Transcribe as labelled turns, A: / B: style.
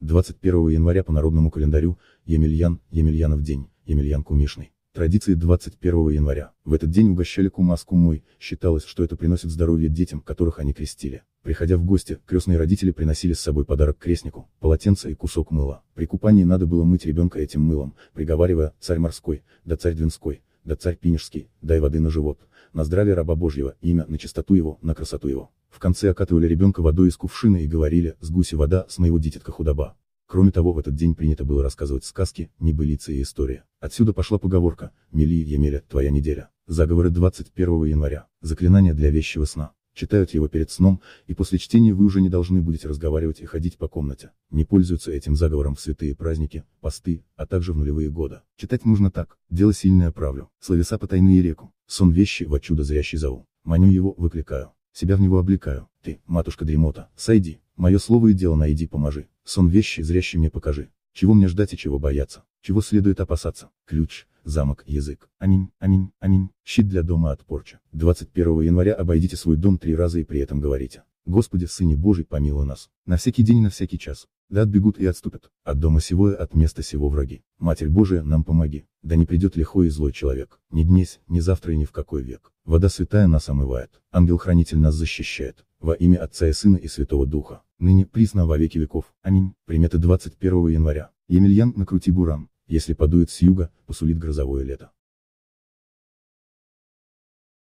A: 21 января по народному календарю, Емельян, Емельянов день, Емельян Кумишный. Традиции 21 января. В этот день угощали кума с кумой, считалось, что это приносит здоровье детям, которых они крестили. Приходя в гости, крестные родители приносили с собой подарок крестнику, полотенце и кусок мыла. При купании надо было мыть ребенка этим мылом, приговаривая «царь морской», да «царь двинской», да царь Пинежский, дай воды на живот, на здравие раба Божьего, имя, на чистоту его, на красоту его. В конце окатывали ребенка водой из кувшина и говорили, с гуси вода, с моего дитятка худоба. Кроме того, в этот день принято было рассказывать сказки, небылицы и истории. Отсюда пошла поговорка «Мели Емеля, твоя неделя». Заговоры 21 января. Заклинание для вещего сна читают его перед сном, и после чтения вы уже не должны будете разговаривать и ходить по комнате. Не пользуются этим заговором в святые праздники, посты, а также в нулевые годы. Читать нужно так. Дело сильное правлю. Словеса потайные реку. Сон вещи во чудо зрящий зову. Маню его, выкликаю. Себя в него облекаю. Ты, матушка дремота, сойди. Мое слово и дело найди, поможи. Сон вещи зрящий мне покажи. Чего мне ждать и чего бояться? Чего следует опасаться? Ключ, замок, язык. Аминь, аминь, аминь. Щит для дома от порчи. 21 января обойдите свой дом три раза и при этом говорите. Господи, Сыне Божий, помилуй нас. На всякий день и на всякий час. Да отбегут и отступят. От дома сего и от места сего враги. Матерь Божия, нам помоги. Да не придет лихой и злой человек. Ни днесь, ни завтра и ни в какой век. Вода святая нас омывает. Ангел-хранитель нас защищает. Во имя Отца и Сына и Святого Духа. Ныне, присно, во веки веков. Аминь. Приметы 21 января. Емельян, накрути буран. Если подует с юга, посулит грозовое лето.